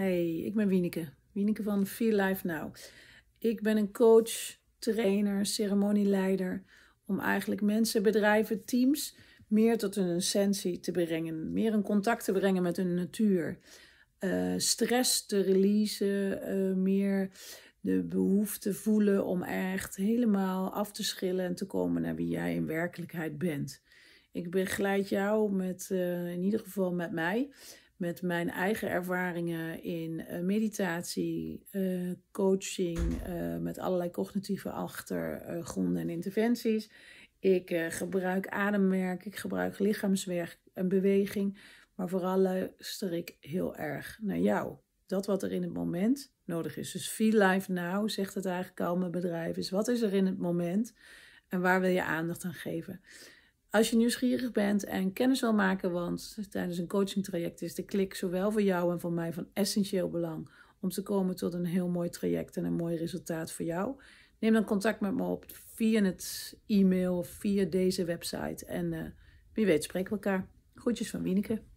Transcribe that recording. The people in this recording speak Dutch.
Hey, ik ben Wieneke. Wieneke van Feel Life Now. Ik ben een coach, trainer, ceremonieleider om eigenlijk mensen, bedrijven, teams meer tot hun essentie te brengen, meer in contact te brengen met hun natuur. Eh, stress te releasen, eh, meer de behoefte voelen om echt helemaal af te schillen en te komen naar wie jij in werkelijkheid bent. Ik begeleid jou met, eh, in ieder geval met mij, met mijn eigen ervaringen in eh, meditatie, eh, coaching, eh, met allerlei cognitieve achtergronden en interventies. Ik gebruik ademwerk, ik gebruik lichaamswerk en beweging, maar vooral luister ik heel erg naar jou. Dat wat er in het moment nodig is. Dus feel life now, zegt het eigenlijk al mijn bedrijf, is wat is er in het moment en waar wil je aandacht aan geven? Als je nieuwsgierig bent en kennis wil maken, want tijdens een coaching traject is de klik zowel voor jou en voor mij van essentieel belang om te komen tot een heel mooi traject en een mooi resultaat voor jou. Neem dan contact met me op via het e-mail of via deze website. En uh, wie weet spreken we elkaar. Groetjes van Wieneke.